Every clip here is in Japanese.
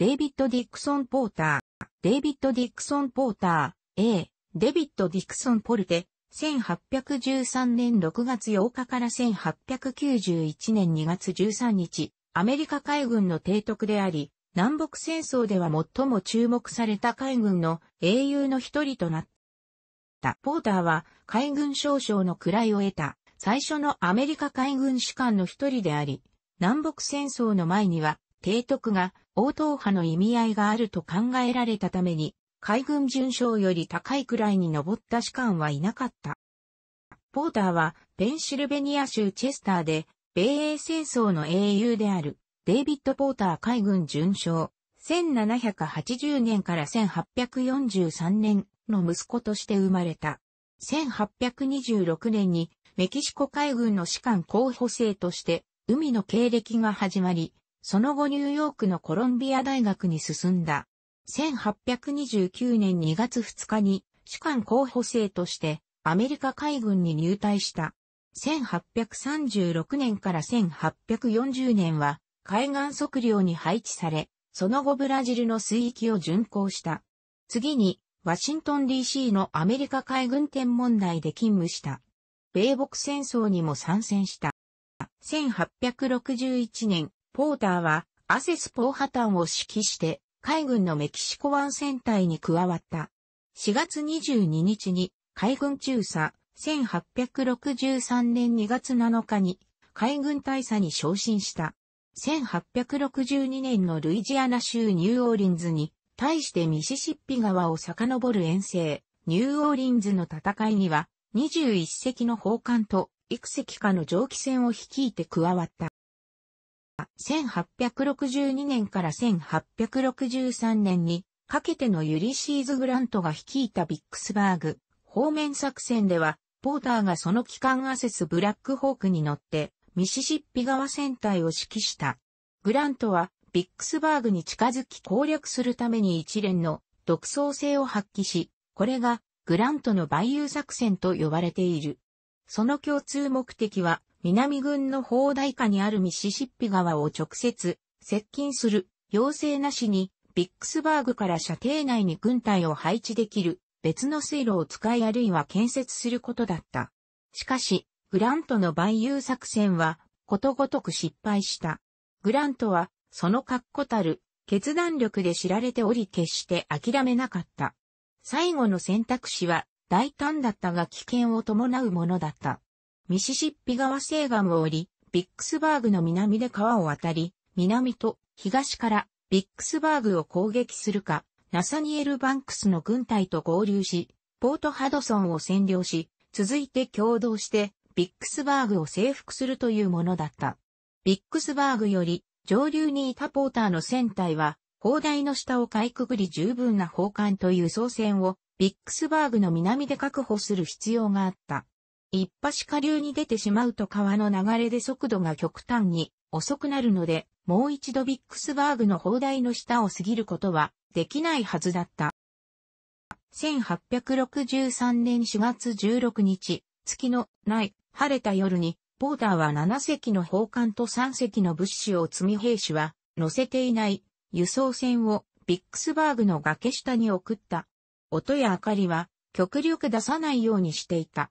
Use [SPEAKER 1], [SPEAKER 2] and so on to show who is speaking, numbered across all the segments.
[SPEAKER 1] デイビッド・ディクソン・ポーター、デイビッド・ディクソン・ポーター、A、デビッド・ディクソン・ポルテ、1813年6月8日から1891年2月13日、アメリカ海軍の提督であり、南北戦争では最も注目された海軍の英雄の一人となった。ポーターは海軍少将の位を得た最初のアメリカ海軍士官の一人であり、南北戦争の前には提督が応答派の意味合いがあると考えられたために、海軍巡将より高いくらいに上った士官はいなかった。ポーターはペンシルベニア州チェスターで、米英戦争の英雄である、デイビッド・ポーター海軍巡将、1780年から1843年の息子として生まれた。1826年にメキシコ海軍の士官候補生として海の経歴が始まり、その後ニューヨークのコロンビア大学に進んだ。1829年2月2日に主管候補生としてアメリカ海軍に入隊した。1836年から1840年は海岸測量に配置され、その後ブラジルの水域を巡航した。次に、ワシントン DC のアメリカ海軍天文台で勤務した。米北戦争にも参戦した。1861年、ポーターはアセスポーハタンを指揮して海軍のメキシコ湾戦隊に加わった。4月22日に海軍中佐、1863年2月7日に海軍大佐に昇進した。1862年のルイジアナ州ニューオーリンズに対してミシシッピ川を遡る遠征、ニューオーリンズの戦いには21隻の砲艦と幾隻かの蒸気船を率いて加わった。1862年から1863年にかけてのユリシーズ・グラントが率いたビックスバーグ方面作戦では、ポーターがその機関アセスブラックホークに乗ってミシシッピ川戦隊を指揮した。グラントはビックスバーグに近づき攻略するために一連の独創性を発揮し、これがグラントのバイユー作戦と呼ばれている。その共通目的は南軍の砲台下にあるミシシッピ川を直接接近する要請なしにビックスバーグから射程内に軍隊を配置できる別の水路を使いあるいは建設することだった。しかし、グラントの培養作戦はことごとく失敗した。グラントはその確固たる決断力で知られており決して諦めなかった。最後の選択肢は大胆だったが危険を伴うものだった。ミシシッピ川西岸を降り、ビックスバーグの南で川を渡り、南と東からビックスバーグを攻撃するか、ナサニエル・バンクスの軍隊と合流し、ポート・ハドソンを占領し、続いて共同してビックスバーグを征服するというものだった。ビックスバーグより上流にいたポーターの船隊は、砲台の下をかいくぐり十分な砲艦という操船をビックスバーグの南で確保する必要があった。一波下流に出てしまうと川の流れで速度が極端に遅くなるので、もう一度ビックスバーグの砲台の下を過ぎることはできないはずだった。1863年4月16日、月のない晴れた夜に、ポーターは7隻の砲艦と3隻の物資を積み兵士は乗せていない輸送船をビックスバーグの崖下に送った。音や明かりは極力出さないようにしていた。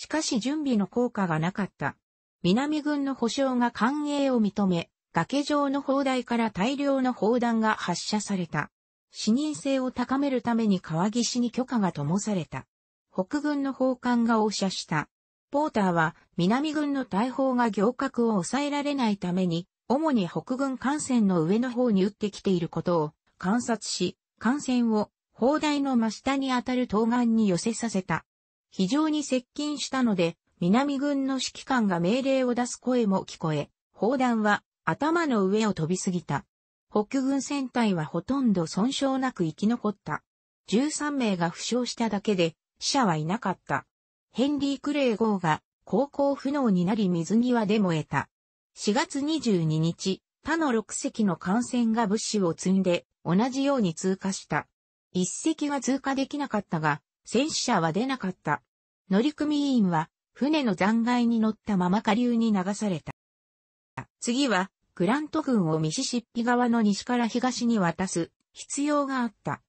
[SPEAKER 1] しかし準備の効果がなかった。南軍の保障が歓迎を認め、崖上の砲台から大量の砲弾が発射された。視認性を高めるために川岸に許可が灯された。北軍の砲艦が応射した。ポーターは南軍の大砲が行革を抑えられないために、主に北軍艦船の上の方に撃ってきていることを観察し、艦船を砲台の真下にあたる東岸に寄せさせた。非常に接近したので、南軍の指揮官が命令を出す声も聞こえ、砲弾は頭の上を飛びすぎた。北軍戦隊はほとんど損傷なく生き残った。13名が負傷しただけで、死者はいなかった。ヘンリー・クレイ号が航行不能になり水際で燃えた。4月22日、他の6隻の艦船が物資を積んで、同じように通過した。1隻が通過できなかったが、戦死者は出なかった。乗組員は船の残骸に乗ったまま下流に流された。次は、グラント軍をミシシッピ側の西から東に渡す必要があった。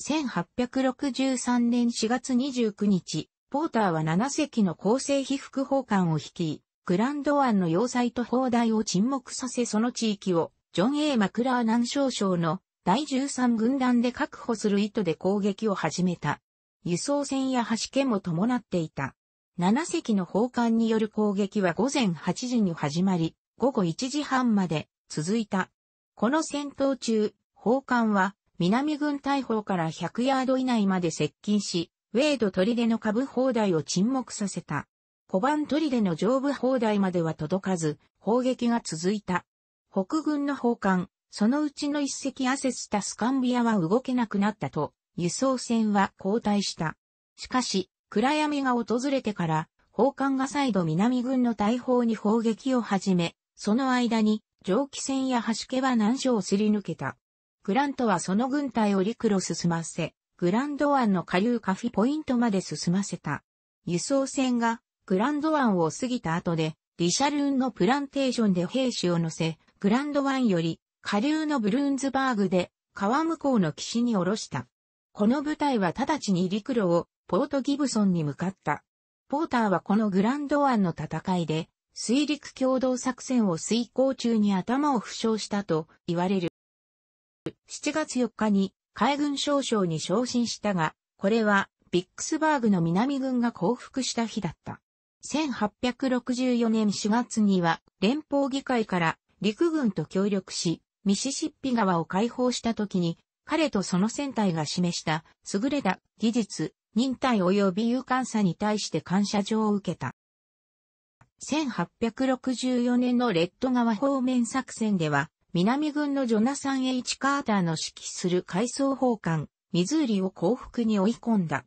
[SPEAKER 1] 1863年4月29日、ポーターは7隻の構成被覆砲官を率い、グランド湾の要塞と砲台を沈黙させその地域を、ジョン・エマクラー南少将の第13軍団で確保する意図で攻撃を始めた。輸送船や橋家も伴っていた。7隻の砲艦による攻撃は午前8時に始まり、午後1時半まで続いた。この戦闘中、砲艦は南軍大砲から100ヤード以内まで接近し、ウェード砦の下部砲台を沈黙させた。小判砦の上部砲台までは届かず、砲撃が続いた。北軍の砲艦、そのうちの一隻アセスタスカンビアは動けなくなったと輸送船は後退した。しかし、暗闇が訪れてから、砲艦が再度南軍の大砲に砲撃を始め、その間に蒸気船や橋家は難所をすり抜けた。グラントはその軍隊を陸路進ませ、グランド湾の下流カフィポイントまで進ませた。輸送船がグランド湾を過ぎた後で、リシャルーンのプランテーションで兵士を乗せ、グランド湾より下流のブルーンズバーグで川向こうの岸に下ろした。この部隊は直ちに陸路をポートギブソンに向かった。ポーターはこのグランド湾の戦いで、水陸共同作戦を遂行中に頭を負傷したと言われる。7月4日に海軍少将に昇進したが、これはビックスバーグの南軍が降伏した日だった。1864年4月には連邦議会から陸軍と協力し、ミシシッピ川を解放した時に彼とその船体が示した優れた技術、忍耐及び勇敢さに対して感謝状を受けた。1864年のレッド川方面作戦では、南軍のジョナサン・ H・ カーターの指揮する海藻砲艦、ミズーリを降伏に追い込んだ。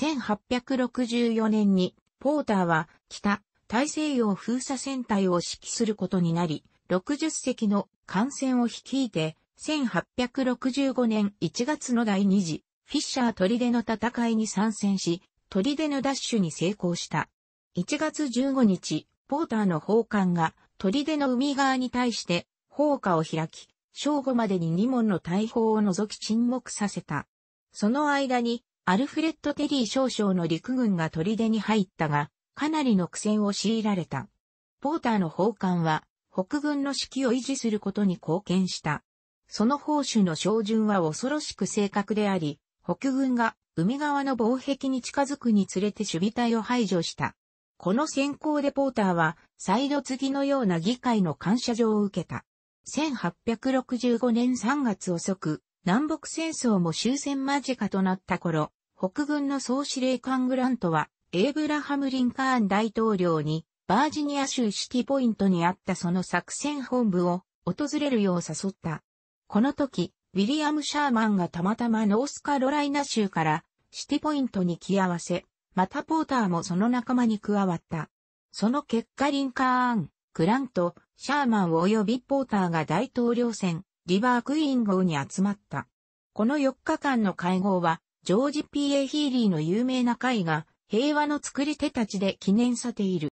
[SPEAKER 1] 1864年に、ポーターは北、大西洋封鎖戦隊を指揮することになり、60隻の艦船を率いて、1865年1月の第2次、フィッシャー砦の戦いに参戦し、砦の奪取に成功した。1月15日、ポーターの砲艦が砦の海側に対して砲火を開き、正午までに2門の大砲を除き沈黙させた。その間に、アルフレッド・テリー少将の陸軍が砦に入ったが、かなりの苦戦を強いられた。ポーターの砲艦は、北軍の指揮を維持することに貢献した。その砲手の照準は恐ろしく正確であり、北軍が海側の防壁に近づくにつれて守備隊を排除した。この先行レポーターは、再度次のような議会の感謝状を受けた。1865年3月遅く、南北戦争も終戦間近となった頃、北軍の総司令官グラントは、エイブラハム・リンカーン大統領に、バージニア州シティポイントにあったその作戦本部を訪れるよう誘った。この時、ウィリアム・シャーマンがたまたまノースカロライナ州からシティポイントに来合わせ、またポーターもその仲間に加わった。その結果リンカーン、クラント、シャーマン及びポーターが大統領選、リバークイーン号に集まった。この4日間の会合は、ジョージ・ P.A. ヒーリーの有名な会が、平和の作り手たちで記念されている。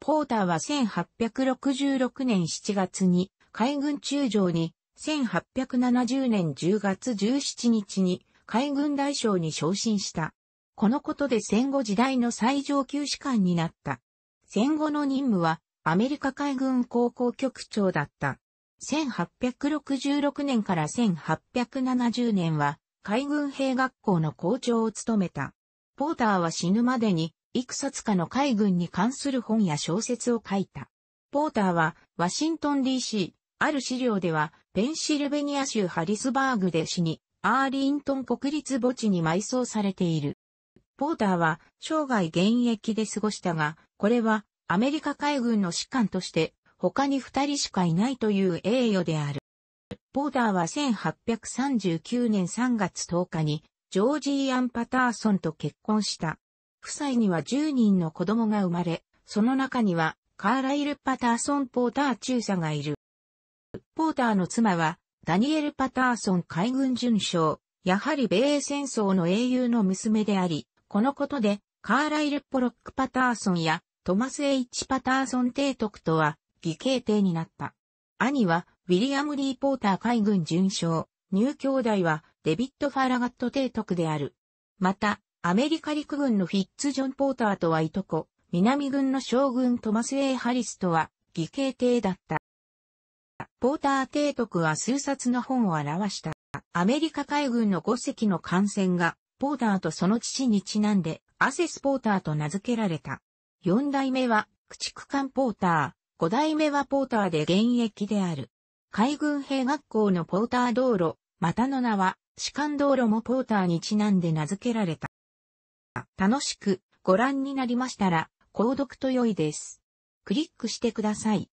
[SPEAKER 1] ポーターは1866年7月に海軍中将に1870年10月17日に海軍大将に昇進した。このことで戦後時代の最上級士官になった。戦後の任務はアメリカ海軍航行局長だった。1866年から1870年は海軍兵学校の校長を務めた。ポーターは死ぬまでにいくつかの海軍に関する本や小説を書いた。ポーターはワシントン DC、ある資料ではペンシルベニア州ハリスバーグで死に、アーリントン国立墓地に埋葬されている。ポーターは生涯現役で過ごしたが、これはアメリカ海軍の士官として他に二人しかいないという栄誉である。ポーターは1839年3月10日にジョージー・アン・パターソンと結婚した。夫妻には10人の子供が生まれ、その中にはカーライル・パターソン・ポーター中佐がいる。ポーターの妻は、ダニエル・パターソン海軍巡将、やはり米英戦争の英雄の娘であり、このことで、カーライル・ポロック・パターソンや、トマス・エイチ・パターソン提督とは、義兄弟になった。兄は、ウィリアム・リー・ポーター海軍巡将、入兄弟は、デビッド・ファラガット提督である。また、アメリカ陸軍のフィッツ・ジョン・ポーターとはいとこ、南軍の将軍トマス・エイ・ハリスとは、義兄弟だった。ポーター提督は数冊の本を表した。アメリカ海軍の5隻の艦船が、ポーターとその父にちなんで、アセスポーターと名付けられた。4代目は、駆逐艦ポーター、5代目はポーターで現役である。海軍兵学校のポーター道路、またの名は、士官道路もポーターにちなんで名付けられた。楽しくご覧になりましたら、購読と良いです。クリックしてください。